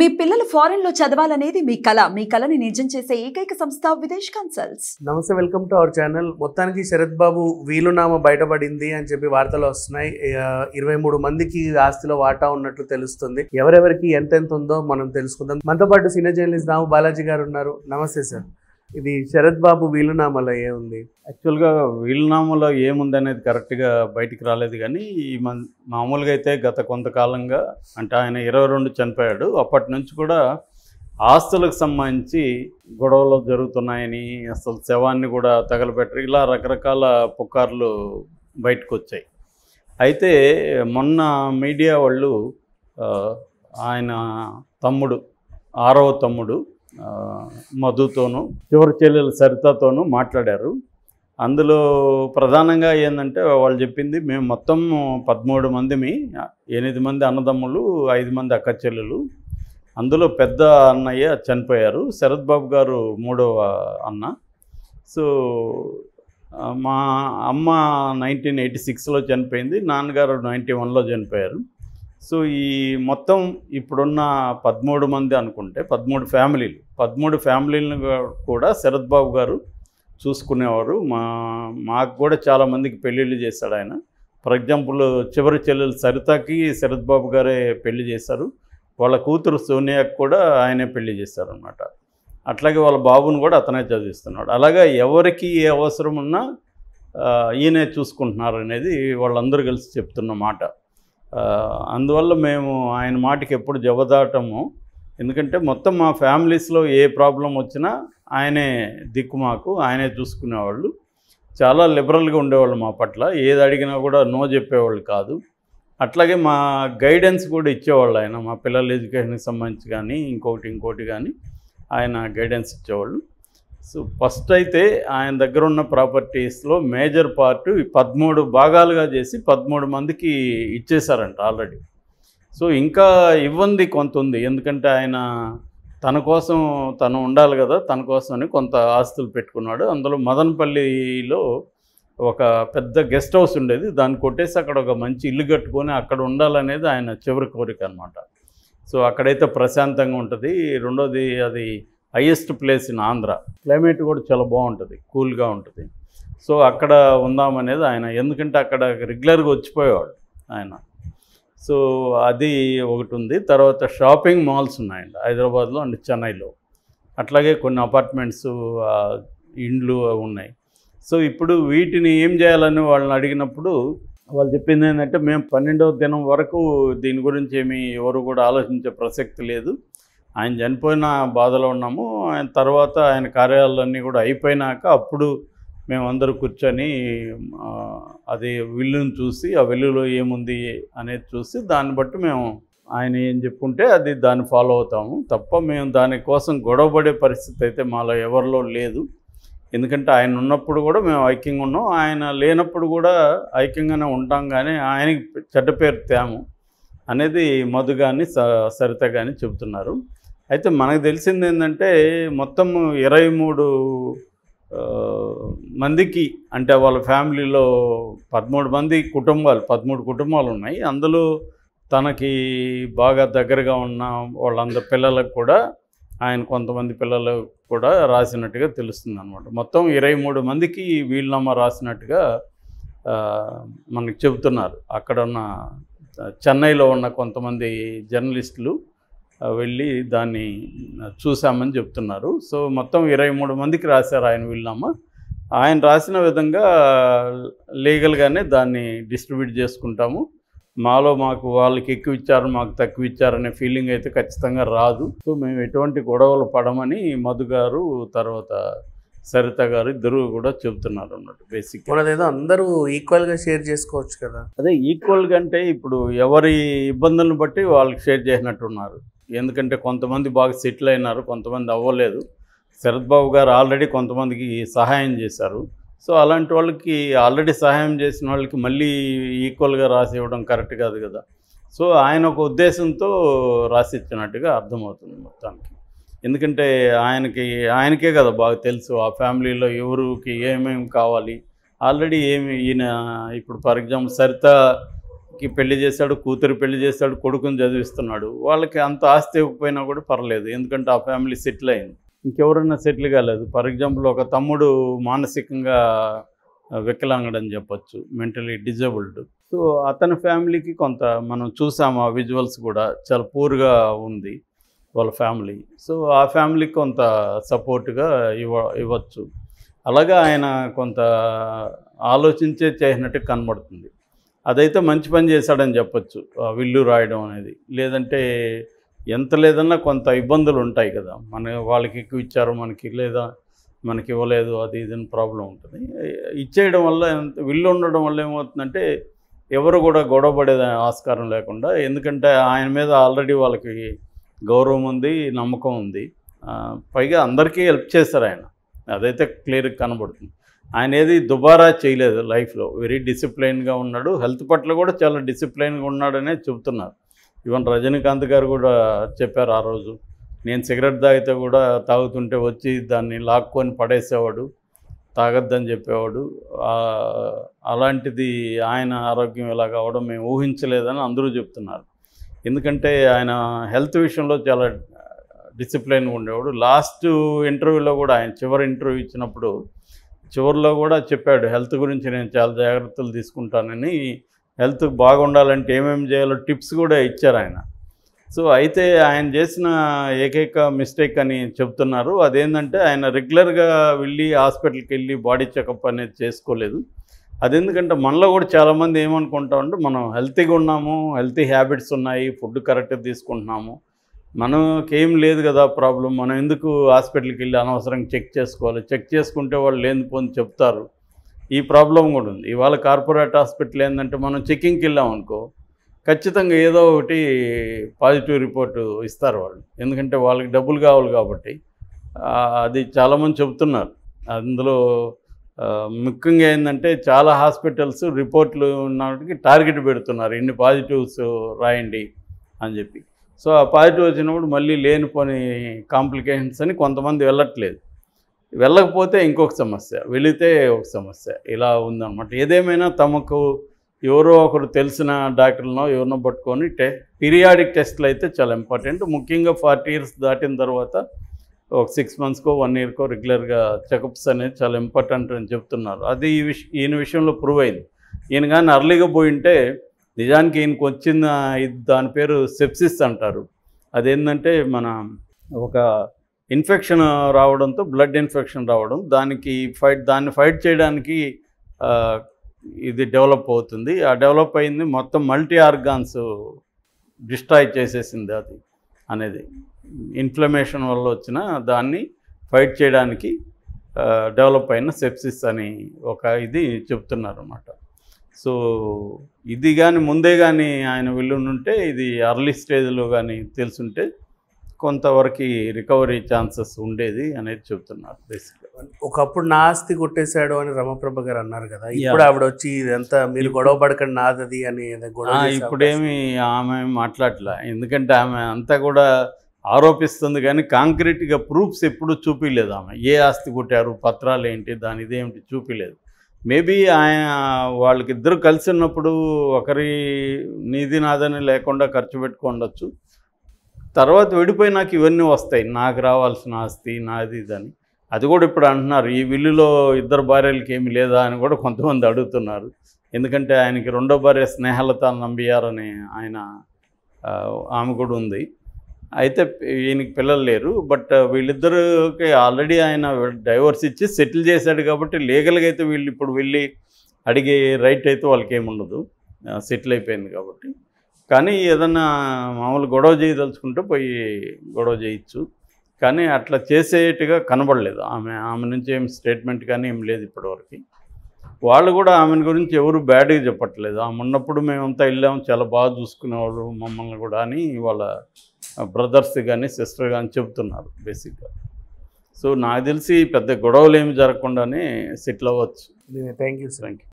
మీ పిల్లలు ఫారెన్ లో చదవాలనేది మీ కళ మీ కళని నిజం చేసే ఏకైక సంస్థ విదేశ్ కన్సల్ట్స్ నమస్తే వెల్కమ్ టు అవర్ ఛానల్ మొత్తానికి శరత్ బాబు వీలునామా బయటపడింది అని చెప్పి వార్తలు వస్తున్నాయి ఇరవై మూడు మందికి ఆస్తిలో వాటా ఉన్నట్లు తెలుస్తుంది ఎవరెవరికి ఎంతెంత ఉందో మనం తెలుసుకుందాం మనతో పాటు సీనియర్ జర్నలిస్ట్ రాము బాలాజీ గారు ఉన్నారు నమస్తే సార్ ఇది శరత్ బాబు వీలునామాలో ఏముంది యాక్చువల్గా వీలునామాలో ఏముంది అనేది కరెక్ట్గా బయటికి రాలేదు కానీ ఈ మామూలుగా అయితే గత కొంతకాలంగా అంటే ఆయన ఇరవై రెండు చనిపోయాడు అప్పటి నుంచి కూడా ఆస్తులకు సంబంధించి గొడవలు జరుగుతున్నాయని అసలు శవాన్ని కూడా తగలబెట్టరు ఇలా రకరకాల పుకార్లు బయటకు వచ్చాయి అయితే మొన్న మీడియా వాళ్ళు ఆయన తమ్ముడు ఆరవ తమ్ముడు మధుతోనూ చివరి చెల్లెలు సరితతోనూ మాట్లాడారు అందులో ప్రధానంగా ఏంటంటే వాళ్ళు చెప్పింది మేము మొత్తం పదమూడు మందిమి ఎనిమిది మంది అన్నదమ్ములు ఐదు మంది అక్క చెల్లెలు అందులో పెద్ద అన్నయ్య చనిపోయారు శరత్ బాబు గారు మూడవ అన్న సో మా అమ్మ నైన్టీన్ ఎయిటీ సిక్స్లో చనిపోయింది నాన్నగారు నైంటీ వన్లో చనిపోయారు సో ఈ మొత్తం ఇప్పుడున్న పదమూడు మంది అనుకుంటే పదమూడు ఫ్యామిలీలు పదమూడు ఫ్యామిలీలను కూడా శరత్ బాబు గారు చూసుకునేవారు మా మాకు కూడా చాలామందికి పెళ్ళిళ్ళు చేశాడు ఆయన ఫర్ ఎగ్జాంపుల్ చివరి చెల్లెలు సరితకి శరత్ బాబు గారే పెళ్లి చేశారు వాళ్ళ కూతురు సోనియాకి కూడా ఆయనే పెళ్లి చేశారనమాట అట్లాగే వాళ్ళ బాబును కూడా అతనే చదివిస్తున్నాడు అలాగా ఎవరికి ఏ అవసరం ఉన్నా ఈయనే చూసుకుంటున్నారు అనేది వాళ్ళందరూ కలిసి చెప్తున్నమాట అందువల్ల మేము ఆయన మాటకి ఎప్పుడు జవదాటము ఎందుకంటే మొత్తం మా ఫ్యామిలీస్లో ఏ ప్రాబ్లం వచ్చినా ఆయనే దిక్కు మాకు ఆయనే చూసుకునేవాళ్ళు చాలా లిబరల్గా ఉండేవాళ్ళు మా పట్ల ఏది అడిగినా కూడా నో చెప్పేవాళ్ళు కాదు అట్లాగే మా గైడెన్స్ కూడా ఇచ్చేవాళ్ళు ఆయన మా పిల్లల ఎడ్యుకేషన్కి సంబంధించి కానీ ఇంకోటి ఇంకోటి కానీ ఆయన గైడెన్స్ ఇచ్చేవాళ్ళు సో ఫస్ట్ అయితే ఆయన దగ్గర ఉన్న ప్రాపర్టీస్లో మేజర్ పార్ట్ పదమూడు భాగాలుగా చేసి పదమూడు మందికి ఇచ్చేశారంట ఆల్రెడీ సో ఇంకా ఇవ్వంది కొంత ఉంది ఎందుకంటే ఆయన తన కోసం తను ఉండాలి కదా తన కోసమని కొంత ఆస్తులు పెట్టుకున్నాడు అందులో మదనపల్లిలో ఒక పెద్ద గెస్ట్ హౌస్ ఉండేది దాన్ని కొట్టేసి అక్కడ ఒక మంచి ఇల్లు కట్టుకొని అక్కడ ఉండాలనేది ఆయన చివరి కోరిక అనమాట సో అక్కడైతే ప్రశాంతంగా ఉంటుంది రెండోది అది highest place in Andhra climate కూడా చాలా బాగుంటుంది కూల్గా ఉంటుంది సో అక్కడ ఉందామనేది ఆయన ఎందుకంటే అక్కడ రెగ్యులర్గా వచ్చిపోయేవాడు ఆయన సో అది ఒకటి ఉంది తర్వాత షాపింగ్ మాల్స్ ఉన్నాయండి హైదరాబాద్లో అండ్ చెన్నైలో అట్లాగే కొన్ని అపార్ట్మెంట్స్ ఇండ్లు ఉన్నాయి సో ఇప్పుడు వీటిని ఏం చేయాలని వాళ్ళని అడిగినప్పుడు వాళ్ళు చెప్పింది ఏంటంటే మేము పన్నెండవ దినం వరకు దీని గురించి ఏమి ఎవరు కూడా ఆలోచించే ప్రసక్తి లేదు ఆయన చనిపోయిన బాధలో ఉన్నాము ఆయన తర్వాత ఆయన కార్యాలన్నీ కూడా అయిపోయినాక అప్పుడు మేమందరూ కూర్చొని అది విల్లును చూసి ఆ వెల్లులో ఏముంది అనేది చూసి దాన్ని బట్టి మేము ఆయన ఏం చెప్పుకుంటే అది దాన్ని ఫాలో అవుతాము తప్ప మేము దానికోసం గొడవపడే పరిస్థితి అయితే మాలో ఎవరిలో లేదు ఎందుకంటే ఆయన ఉన్నప్పుడు కూడా మేము ఐక్యంగా ఉన్నాం ఆయన లేనప్పుడు కూడా ఐక్యంగానే ఉంటాం కానీ ఆయనకి చెడ్డ పేరు తేము అనేది మధు కానీ సరిత కానీ చెబుతున్నారు అయితే మనకు తెలిసింది ఏంటంటే మొత్తం ఇరవై మూడు మందికి అంటే వాళ్ళ ఫ్యామిలీలో పదమూడు మంది కుటుంబాలు పదమూడు కుటుంబాలు ఉన్నాయి అందులో తనకి బాగా దగ్గరగా ఉన్న వాళ్ళందరి పిల్లలకు కూడా ఆయన కొంతమంది పిల్లలకు కూడా రాసినట్టుగా తెలుస్తుంది అనమాట మొత్తం ఇరవై మూడు మందికి వీళ్ళమ్మ రాసినట్టుగా మనకు చెబుతున్నారు అక్కడ ఉన్న చెన్నైలో ఉన్న కొంతమంది జర్నలిస్టులు వెళ్ళి దాన్ని చూసామని చెప్తున్నారు సో మొత్తం ఇరవై మూడు మందికి రాశారు ఆయన వీళ్ళనామా ఆయన రాసిన విధంగా లీగల్గానే దాన్ని డిస్ట్రిబ్యూట్ చేసుకుంటాము మాలో మాకు వాళ్ళకి ఎక్కువ ఇచ్చారు మాకు తక్కువ ఇచ్చారనే ఫీలింగ్ అయితే ఖచ్చితంగా రాదు సో మేము ఎటువంటి గొడవలు పడమని మధు గారు తర్వాత సరిత గారు ఇద్దరు కూడా చెబుతున్నారు అన్నట్టు బేసిక్ ఏదో అందరూ ఈక్వల్గా షేర్ చేసుకోవచ్చు కదా అదే గా అంటే ఇప్పుడు ఎవరి ఇబ్బందులను బట్టి వాళ్ళకి షేర్ చేసినట్టున్నారు ఎందుకంటే కొంతమంది బాగా సెటిల్ అయినారు కొంతమంది అవ్వలేదు శరత్ బాబు గారు ఆల్రెడీ కొంతమందికి సహాయం చేశారు సో అలాంటి వాళ్ళకి ఆల్రెడీ సహాయం చేసిన వాళ్ళకి మళ్ళీ ఈక్వల్గా రాసి ఇవ్వడం కరెక్ట్ కాదు కదా సో ఆయన ఒక ఉద్దేశంతో రాసిచ్చినట్టుగా అర్థమవుతుంది మొత్తానికి ఎందుకంటే ఆయనకి ఆయనకే కదా బాగా తెలుసు ఆ ఫ్యామిలీలో ఎవరికి ఏమేమి కావాలి ఆల్రెడీ ఏమి ఈయన ఇప్పుడు ఫర్ ఎగ్జాంపుల్ సరితకి పెళ్లి చేశాడు కూతురు పెళ్లి చేశాడు కొడుకుని చదివిస్తున్నాడు వాళ్ళకి అంత ఆస్తి ఇవ్వకపోయినా కూడా పర్లేదు ఎందుకంటే ఆ ఫ్యామిలీ సెటిల్ అయింది ఇంకెవరన్నా సెటిల్ కాలేదు ఫర్ ఎగ్జాంపుల్ ఒక తమ్ముడు మానసికంగా వికలాంగడని చెప్పొచ్చు మెంటలీ డిజేబుల్డ్ సో అతని ఫ్యామిలీకి కొంత మనం చూసాము ఆ విజువల్స్ కూడా చాలా పూర్గా ఉంది వాళ్ళ ఫ్యామిలీ సో ఆ ఫ్యామిలీకి కొంత సపోర్ట్గా ఇవ్వ ఇవ్వచ్చు అలాగా ఆయన కొంత ఆలోచించే చేసినట్టు కనబడుతుంది అదైతే మంచి పని చేశాడని ఆ విల్లు రాయడం అనేది లేదంటే ఎంత లేదన్నా కొంత ఇబ్బందులు ఉంటాయి కదా మన వాళ్ళకి ఎక్కువ ఇచ్చారు మనకి లేదా మనకి ఇవ్వలేదు అది ఇది ప్రాబ్లం ఉంటుంది ఇచ్చేయడం వల్ల విల్లు ఉండడం వల్ల ఏమవుతుందంటే ఎవరు కూడా గొడవ ఆస్కారం లేకుండా ఎందుకంటే ఆయన మీద ఆల్రెడీ వాళ్ళకి గౌరవం ఉంది నమ్మకం ఉంది పైగా అందరికీ హెల్ప్ చేశారు ఆయన అదైతే క్లియర్గా కనబడుతుంది ఆయన ఏది దుబారా చేయలేదు లైఫ్లో వెరీ డిసిప్లైన్గా ఉన్నాడు హెల్త్ పట్ల కూడా చాలా డిసిప్లైన్గా ఉన్నాడనే చెబుతున్నారు ఈవెన్ రజనీకాంత్ గారు కూడా చెప్పారు ఆ రోజు నేను సిగరెట్ తాగితే కూడా తాగుతుంటే వచ్చి దాన్ని లాక్కొని పడేసేవాడు తాగద్దని చెప్పేవాడు అలాంటిది ఆయన ఆరోగ్యం ఇలా కావడం మేము ఊహించలేదని అందరూ చెప్తున్నారు ఎందుకంటే ఆయన హెల్త్ విషయంలో చాలా డిసిప్లైన్ ఉండేవాడు లాస్ట్ ఇంటర్వ్యూలో కూడా ఆయన చివరి ఇంటర్వ్యూ ఇచ్చినప్పుడు చివరిలో కూడా చెప్పాడు హెల్త్ గురించి నేను చాలా జాగ్రత్తలు తీసుకుంటానని హెల్త్ బాగుండాలంటే ఏమేమి చేయాలో టిప్స్ కూడా ఇచ్చారు ఆయన సో అయితే ఆయన చేసిన ఏకైక మిస్టేక్ అని చెప్తున్నారు అదేంటంటే ఆయన రెగ్యులర్గా వెళ్ళి హాస్పిటల్కి వెళ్ళి బాడీ చెకప్ అనేది చేసుకోలేదు అది ఎందుకంటే మనలో కూడా చాలామంది ఏమనుకుంటా అంటే మనం హెల్తీగా ఉన్నాము హెల్తీ హ్యాబిట్స్ ఉన్నాయి ఫుడ్ కరెక్ట్గా తీసుకుంటున్నాము మనకేం లేదు కదా ప్రాబ్లం మనం ఎందుకు హాస్పిటల్కి వెళ్ళి అనవసరంగా చెక్ చేసుకోవాలి చెక్ చేసుకుంటే వాళ్ళు లేని పోని చెప్తారు ఈ ప్రాబ్లం కూడా ఉంది ఇవాళ కార్పొరేట్ హాస్పిటల్ ఏంటంటే మనం చెకింగ్కి వెళ్ళామనుకో అనుకో ఖచ్చితంగా ఏదో ఒకటి పాజిటివ్ రిపోర్టు ఇస్తారు వాళ్ళు ఎందుకంటే వాళ్ళకి డబ్బులు కావాలి కాబట్టి అది చాలామంది చెబుతున్నారు అందులో ముఖ్యంగా ఏంటంటే చాలా హాస్పిటల్స్ రిపోర్ట్లు ఉన్నవాటికి టార్గెట్ పెడుతున్నారు ఇన్ని పాజిటివ్స్ రాయండి అని చెప్పి సో ఆ పాజిటివ్ వచ్చినప్పుడు మళ్ళీ లేనిపోని కాంప్లికేషన్స్ అని కొంతమంది వెళ్ళట్లేదు వెళ్ళకపోతే ఇంకొక సమస్య వెళితే ఒక సమస్య ఇలా ఉందన్నమాట ఏదేమైనా తమకు ఎవరో ఒకరు తెలిసిన డాక్టర్లనో ఎవరినో పట్టుకొని టె పీరియాడిక్ టెస్ట్లు అయితే చాలా ఇంపార్టెంట్ ముఖ్యంగా ఫార్టీ ఇయర్స్ దాటిన తర్వాత ఒక సిక్స్ మంత్స్కో వన్ ఇయర్కో రెగ్యులర్గా చెకప్స్ అనేది చాలా ఇంపార్టెంట్ అని చెప్తున్నారు అది ఈ విష ఈయన విషయంలో ప్రూవ్ అయింది ఈయన కానీ అర్లీగా పోయింటే నిజానికి ఈయనకు వచ్చిన దాని పేరు సెప్సిస్ అంటారు అదేంటంటే మన ఒక ఇన్ఫెక్షన్ రావడంతో బ్లడ్ ఇన్ఫెక్షన్ రావడం దానికి ఫైట్ దాన్ని ఫైట్ చేయడానికి ఇది డెవలప్ అవుతుంది ఆ డెవలప్ అయింది మొత్తం మల్టీ ఆర్గాన్స్ డిస్ట్రాయ్ చేసేసింది అది అనేది ఇన్ఫ్లమేషన్ వల్ల వచ్చిన దాన్ని ఫైట్ చేయడానికి డెవలప్ అయిన సెప్సిస్ అని ఒక ఇది చెప్తున్నారు అన్నమాట సో ఇది కానీ ముందే కానీ ఆయన వెళ్ళుంటే ఇది అర్లీ స్టేజ్లో కానీ తెలుసుంటే కొంతవరకు రికవరీ ఛాన్సెస్ ఉండేది అనేది చెప్తున్నారు బేసిక్గా ఒకప్పుడు నా ఆస్తి కొట్టేశాడు అని రమప్రభ గారు అన్నారు కదా ఇప్పుడు ఆవిడ వచ్చి ఇదంతా మీరు గొడవ పడకండి నాదది అని ఇప్పుడేమి ఆమె మాట్లాడలే ఎందుకంటే ఆమె అంతా కూడా ఆరోపిస్తుంది కానీ కాంక్రీట్గా ప్రూఫ్స్ ఎప్పుడూ చూపించలేదు ఆమె ఏ ఆస్తి కొట్టారు పత్రాలు ఏంటి దాని ఇదేమిటి చూపించలేదు మేబీ ఆయన వాళ్ళకిద్దరు కలిసి ఉన్నప్పుడు ఒకరి నీది నాదని లేకుండా ఖర్చు పెట్టుకోండొచ్చు తర్వాత విడిపోయినాక నాకు ఇవన్నీ వస్తాయి నాకు రావాల్సిన ఆస్తి నాది ఇదని అది కూడా ఇప్పుడు అంటున్నారు ఈ విల్లులో ఇద్దరు భార్యలకి ఏమి లేదా అని కూడా కొంతమంది అడుగుతున్నారు ఎందుకంటే ఆయనకి రెండో భార్య స్నేహలత నంబియారని ఆయన ఆమె కూడా ఉంది అయితే ఈయనకి పిల్లలు లేరు బట్ వీళ్ళిద్దరికి ఆల్రెడీ ఆయన డైవర్స్ ఇచ్చి సెటిల్ చేశాడు కాబట్టి లీగల్గా అయితే వీళ్ళు ఇప్పుడు వెళ్ళి అడిగే రైట్ అయితే వాళ్ళకి ఏముండదు సెటిల్ అయిపోయింది కాబట్టి కానీ ఏదన్నా మామూలు గొడవ చేయదలుచుకుంటే పోయి గొడవ చేయొచ్చు కానీ అట్లా చేసేట్టుగా కనబడలేదు ఆమె ఆమె నుంచి ఏం స్టేట్మెంట్ కానీ ఏం లేదు ఇప్పటివరకు వాళ్ళు కూడా ఆమెను గురించి ఎవరు బ్యాడ్గా చెప్పట్లేదు ఆమె ఉన్నప్పుడు మేమంతా వెళ్ళాము చాలా బాగా చూసుకునేవాళ్ళు మమ్మల్ని కూడా అని వాళ్ళ బ్రదర్స్ కానీ సిస్టర్ కానీ చెబుతున్నారు బేసిక్గా సో నాకు తెలిసి పెద్ద గొడవలు ఏమి జరగకుండానే సెటిల్ అవ్వచ్చు థ్యాంక్ యూ థ్యాంక్ యూ